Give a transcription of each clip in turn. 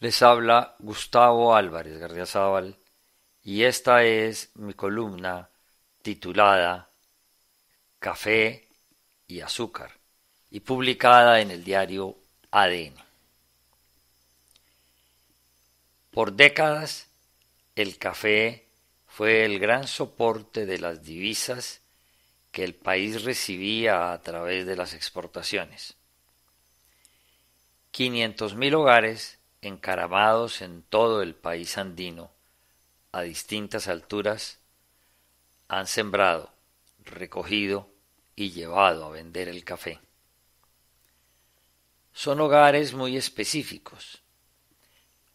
Les habla Gustavo Álvarez Zaval, y esta es mi columna titulada Café y Azúcar y publicada en el diario ADN. Por décadas, el café fue el gran soporte de las divisas que el país recibía a través de las exportaciones. 500.000 hogares encaramados en todo el país andino, a distintas alturas, han sembrado, recogido y llevado a vender el café. Son hogares muy específicos.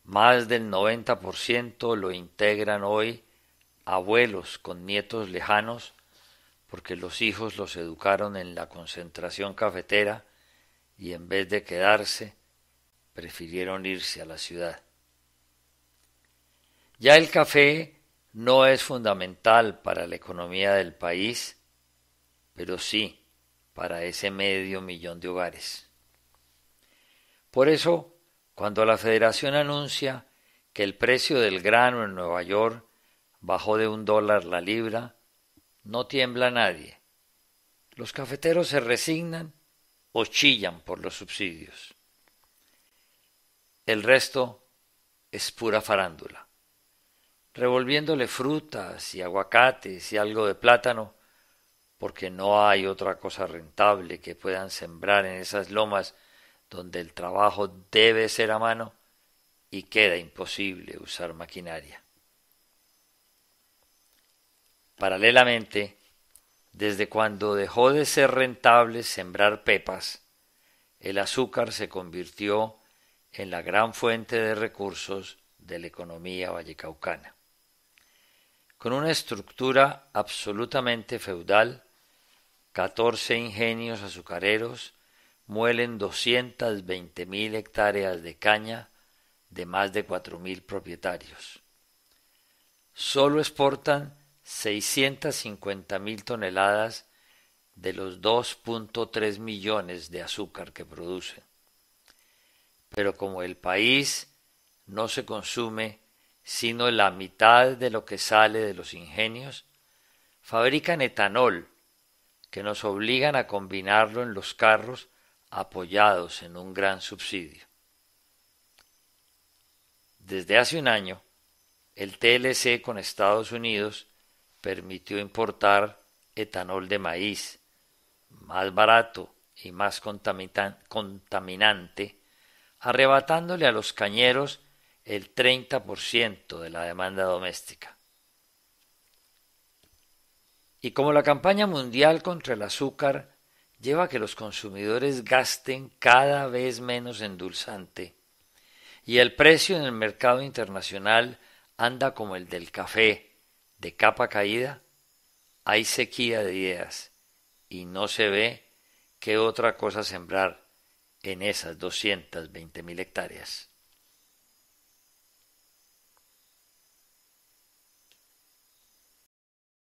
Más del 90% lo integran hoy abuelos con nietos lejanos porque los hijos los educaron en la concentración cafetera y en vez de quedarse prefirieron irse a la ciudad. Ya el café no es fundamental para la economía del país, pero sí para ese medio millón de hogares. Por eso, cuando la Federación anuncia que el precio del grano en Nueva York bajó de un dólar la libra, no tiembla nadie. Los cafeteros se resignan o chillan por los subsidios. El resto es pura farándula. Revolviéndole frutas y aguacates y algo de plátano, porque no hay otra cosa rentable que puedan sembrar en esas lomas donde el trabajo debe ser a mano y queda imposible usar maquinaria. Paralelamente, desde cuando dejó de ser rentable sembrar pepas, el azúcar se convirtió en la gran fuente de recursos de la economía vallecaucana. Con una estructura absolutamente feudal, 14 ingenios azucareros muelen 220.000 mil hectáreas de caña de más de cuatro mil propietarios. Solo exportan 650.000 mil toneladas de los 2.3 millones de azúcar que producen pero como el país no se consume sino la mitad de lo que sale de los ingenios, fabrican etanol, que nos obligan a combinarlo en los carros apoyados en un gran subsidio. Desde hace un año, el TLC con Estados Unidos permitió importar etanol de maíz, más barato y más contaminante arrebatándole a los cañeros el 30% de la demanda doméstica. Y como la campaña mundial contra el azúcar lleva a que los consumidores gasten cada vez menos endulzante, y el precio en el mercado internacional anda como el del café, de capa caída, hay sequía de ideas y no se ve qué otra cosa sembrar en esas mil hectáreas.